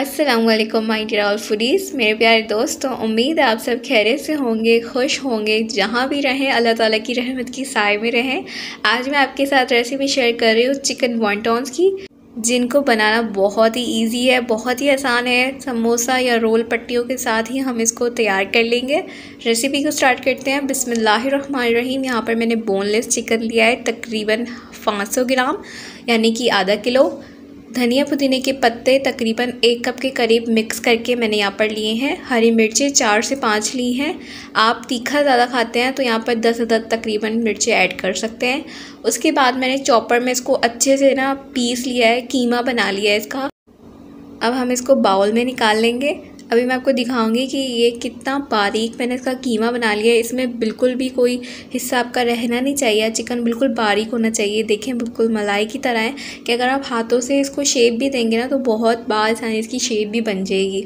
Aslam my dear all foodies मेरे प्यारे दोस्तों उम्मीद है आप सब खैरे से होंगे खुश होंगे जहाँ भी रहें अल्लाह ताला की रहमत की साय में रहें आज मैं आपके साथ रेसिपी शेयर कर रही हूँ चिकन वॉन्टॉन्स की जिनको बनाना बहुत ही इजी है बहुत ही आसान है समोसा या रोल पट्टियों के साथ ही हम इसको तैयार कर लेंगे रेसिपी को स्टार्ट करते हैं बिसमीम यहाँ पर मैंने बोनलेस चिकन लिया है तकरीबन सौ ग्राम यानी कि आधा किलो धनिया पुदीने के पत्ते तकरीबन एक कप के करीब मिक्स करके मैंने यहाँ पर लिए हैं हरी मिर्चें चार से पाँच ली हैं आप तीखा ज़्यादा खाते हैं तो यहाँ पर दस अदद तकरीबन मिर्चें ऐड कर सकते हैं उसके बाद मैंने चॉपर में इसको अच्छे से ना पीस लिया है कीमा बना लिया है इसका अब हम इसको बाउल में निकाल लेंगे अभी मैं आपको दिखाऊंगी कि ये कितना बारीक मैंने इसका कीमा बना लिया है इसमें बिल्कुल भी कोई हिस्सा आपका रहना नहीं चाहिए चिकन बिल्कुल बारीक होना चाहिए देखें बिल्कुल मलाई की तरह है कि अगर आप हाथों से इसको शेप भी देंगे ना तो बहुत बार आसानी इसकी शेप भी बन जाएगी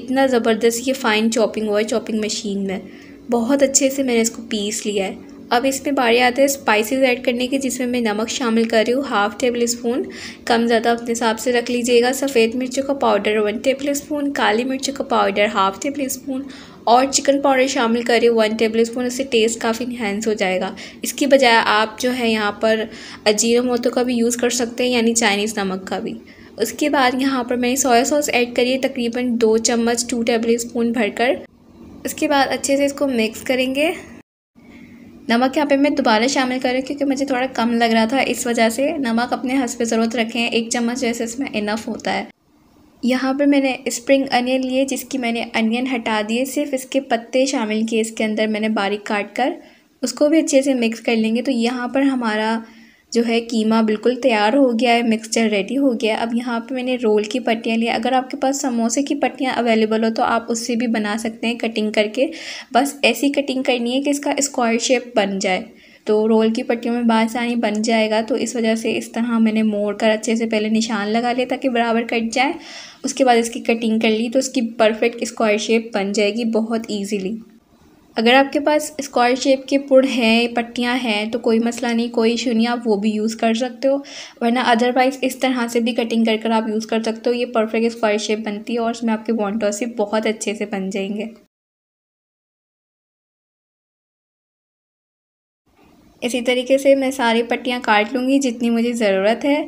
इतना ज़बरदस्त ये फ़ाइन चॉपिंग हुआ है चॉपिंग मशीन में बहुत अच्छे से मैंने इसको पीस लिया है अब इसमें बारी आते हैं स्पाइसेस ऐड करने की जिसमें मैं नमक शामिल कर रही हूँ हाफ़ टेबल स्पून कम ज़्यादा अपने हिसाब से रख लीजिएगा सफ़ेद मिर्चों का पाउडर वन टेबल स्पून काली मिर्चों का पाउडर हाफ़ टेबल स्पून और चिकन पाउडर शामिल कर रही हूँ वन टेबल स्पून इससे टेस्ट काफ़ी इन्हेंस हो जाएगा इसकी बजाय आप जो है यहाँ पर अजीरो मोतो का भी यूज़ कर सकते हैं यानी चाइनीज़ नमक का भी उसके बाद यहाँ पर मैंने सोया सॉस ऐड करिए तकरीबन दो चम्मच टू टेबल स्पून भरकर उसके बाद अच्छे से इसको मिक्स करेंगे नमक यहाँ पे मैं दोबारा शामिल कर रही हूँ क्योंकि मुझे थोड़ा कम लग रहा था इस वजह से नमक अपने हंस पे ज़रूरत रखें एक चम्मच जैसे इसमें इनफ होता है यहाँ पर मैंने स्प्रिंग अनियन लिए जिसकी मैंने अनियन हटा दिए सिर्फ इसके पत्ते शामिल किए इसके अंदर मैंने बारीक काट कर उसको भी अच्छे से मिक्स कर लेंगे तो यहाँ पर हमारा जो है कीमा बिल्कुल तैयार हो गया है मिक्सचर रेडी हो गया है अब यहाँ पे मैंने रोल की पट्टियाँ ली अगर आपके पास समोसे की पट्टियाँ अवेलेबल हो तो आप उससे भी बना सकते हैं कटिंग करके बस ऐसी कटिंग करनी है कि इसका स्क्वायर शेप बन जाए तो रोल की पट्टियों में बासानी बन जाएगा तो इस वजह से इस तरह मैंने मोड़ कर अच्छे से पहले निशान लगा लिया ताकि बराबर कट जाए उसके बाद इसकी कटिंग कर ली तो उसकी परफेक्ट स्क्वायर शेप बन जाएगी बहुत ईजीली अगर आपके पास स्क्वायर शेप के पुड़ हैं पट्टियाँ हैं तो कोई मसला नहीं कोई इशू नहीं आप वो भी यूज़ कर सकते हो वरना अदरवाइज़ इस तरह से भी कटिंग कर कर आप यूज़ कर सकते हो ये परफेक्ट स्क्वायर शेप बनती है और इसमें आपके भी बहुत अच्छे से बन जाएंगे इसी तरीके से मैं सारी पट्टियाँ काट लूँगी जितनी मुझे ज़रूरत है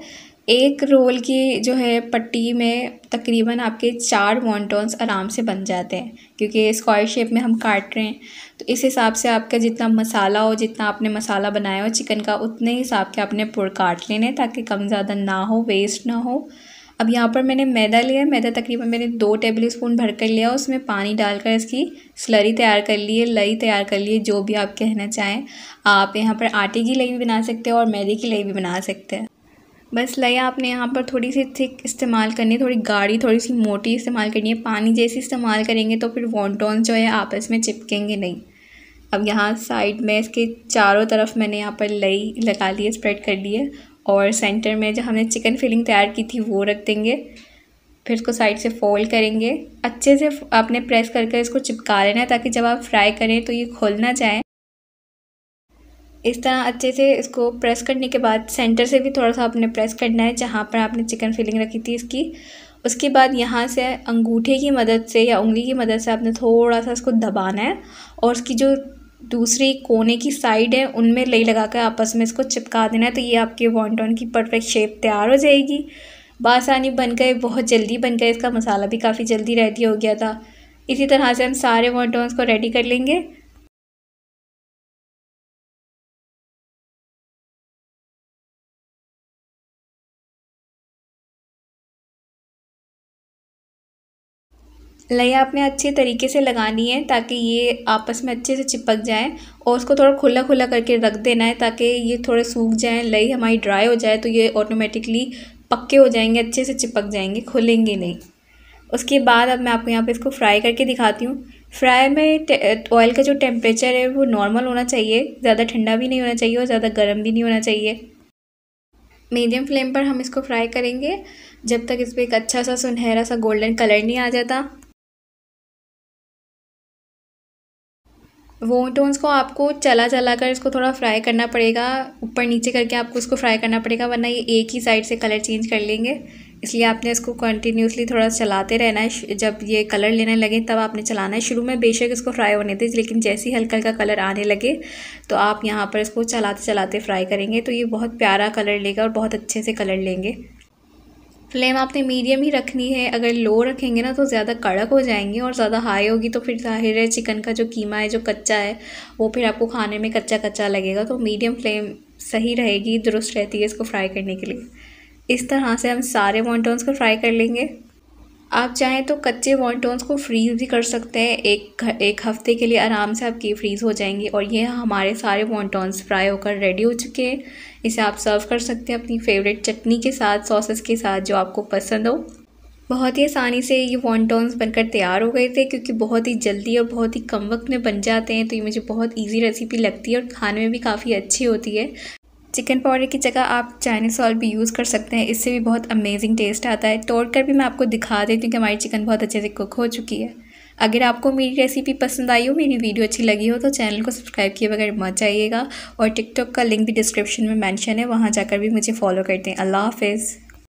एक रोल की जो है पट्टी में तकरीबन आपके चार वॉन्टॉन्स आराम से बन जाते हैं क्योंकि स्क्वायर शेप में हम काट रहे हैं तो इस हिसाब से आपका जितना मसाला हो जितना आपने मसाला बनाया हो चिकन का उतने हिसाब के आपने पुर काट लेने ताकि कम ज़्यादा ना हो वेस्ट ना हो अब यहाँ पर मैंने मैदा लिया मैदा तकरीबन मैंने दो टेबल स्पून भर कर लिया उसमें पानी डालकर इसकी स्लरी तैयार कर लिए लई तैयार कर लिए जो भी आप कहना चाहें आप यहाँ पर आटे की लई भी बना सकते हैं और मैदे की लई भी बना सकते हैं बस लई आपने यहाँ पर थोड़ी सी थिक इस्तेमाल करनी है थोड़ी गाढ़ी थोड़ी सी मोटी इस्तेमाल करनी है पानी जैसे इस्तेमाल करेंगे तो फिर वॉन्टॉन्स जो है आपस में चिपकेंगे नहीं अब यहाँ साइड में इसके चारों तरफ मैंने यहाँ पर लई लगा ली है स्प्रेड कर ली है और सेंटर में जो हमने चिकन फिलिंग तैयार की थी वो रख देंगे फिर इसको साइड से फोल्ड करेंगे अच्छे से आपने प्रेस कर कर इसको चिपका लेना ताकि जब आप फ्राई करें तो ये खोल ना जाए इस तरह अच्छे से इसको प्रेस करने के बाद सेंटर से भी थोड़ा सा आपने प्रेस करना है जहाँ पर आपने चिकन फिलिंग रखी थी इसकी उसके बाद यहाँ से अंगूठे की मदद से या उंगली की मदद से आपने थोड़ा सा इसको दबाना है और उसकी जो दूसरी कोने की साइड है उनमें लई लगा कर आपस में इसको चिपका देना है तो ये आपके वॉन्टॉन की परफेक्ट शेप तैयार हो जाएगी बासानी बन गए बहुत जल्दी बन गए इसका मसाला भी काफ़ी जल्दी रेडी हो गया था इसी तरह से हम सारे वॉन्टॉन्स को रेडी कर लेंगे लई आपने अच्छे तरीके से लगानी है ताकि ये आपस में अच्छे से चिपक जाए और उसको थोड़ा खुला खुला करके रख देना है ताकि ये थोड़े सूख जाए लई हमारी ड्राई हो जाए तो ये ऑटोमेटिकली पक्के हो जाएंगे अच्छे से चिपक जाएंगे खुलेंगे नहीं उसके बाद अब मैं आपको यहाँ पे इसको फ्राई करके दिखाती हूँ फ्राई में ऑयल का जो टेम्परेचर है वो नॉर्मल होना चाहिए ज़्यादा ठंडा भी नहीं होना चाहिए और ज़्यादा गर्म भी नहीं होना चाहिए मीडियम फ्लेम पर हम इसको फ्राई करेंगे जब तक इस पर एक अच्छा सा सुनहरा सा गोल्डन कलर नहीं आ जाता वो टोन्स तो को आपको चला चला कर इसको थोड़ा फ्राई करना पड़ेगा ऊपर नीचे करके आपको इसको फ्राई करना पड़ेगा वरना ये एक ही साइड से कलर चेंज कर लेंगे इसलिए आपने इसको कंटिन्यूसली थोड़ा चलाते रहना है जब ये कलर लेने लगे तब आपने चलाना है शुरू में बेशक इसको फ्राई होने दें लेकिन जैसे ही हल्का हल्का कलर आने लगे तो आप यहाँ पर इसको चलाते चलाते फ्राई करेंगे तो ये बहुत प्यारा कलर लेगा और बहुत अच्छे से कलर लेंगे फ्लेम आपने मीडियम ही रखनी है अगर लो रखेंगे ना तो ज़्यादा कड़क हो जाएंगे और ज़्यादा हाई होगी तो फिर जाहिर है चिकन का जो कीमा है जो कच्चा है वो फिर आपको खाने में कच्चा कच्चा लगेगा तो मीडियम फ्लेम सही रहेगी दुरुस्त रहती है इसको फ्राई करने के लिए इस तरह से हम सारे वॉन्टॉन्स को फ्राई कर लेंगे आप चाहें तो कच्चे वॉन्टोन्स को फ्रीज़ भी कर सकते हैं एक एक हफ़्ते के लिए आराम से आपकी फ्रीज़ हो जाएंगी और ये हमारे सारे वॉन्टोन्स फ्राई होकर रेडी हो चुके हैं इसे आप सर्व कर सकते हैं अपनी फेवरेट चटनी के साथ सॉसेस के साथ जो आपको पसंद हो बहुत ही आसानी से ये वॉन्टोन्स बनकर तैयार हो गए थे क्योंकि बहुत ही जल्दी और बहुत ही कम वक्त में बन जाते हैं तो ये मुझे बहुत इजी रेसिपी लगती है और खाने में भी काफ़ी अच्छी होती है चिकन पाउडर की जगह आप चाइनीज़ सॉल्ट भी यूज़ कर सकते हैं इससे भी बहुत अमेजिंग टेस्ट आता है तोड़ कर भी मैं आपको दिखा देती हूँ कि हमारी चिकन बहुत अच्छे से कुक हो चुकी है अगर आपको मेरी रेसिपी पसंद आई हो मेरी वीडियो अच्छी लगी हो तो चैनल को सब्सक्राइब किए बगैर मत जाइएगा और टिकटॉक का लिंक भी डिस्क्रिप्शन में मैंशन है वहाँ जाकर भी मुझे फॉलो करते हैं अल्लाह हाफिज़